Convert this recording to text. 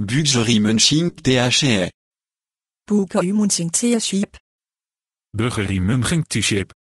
Buxery Munching THE. Boeken u Munching Theership. Buggery Munching Theship.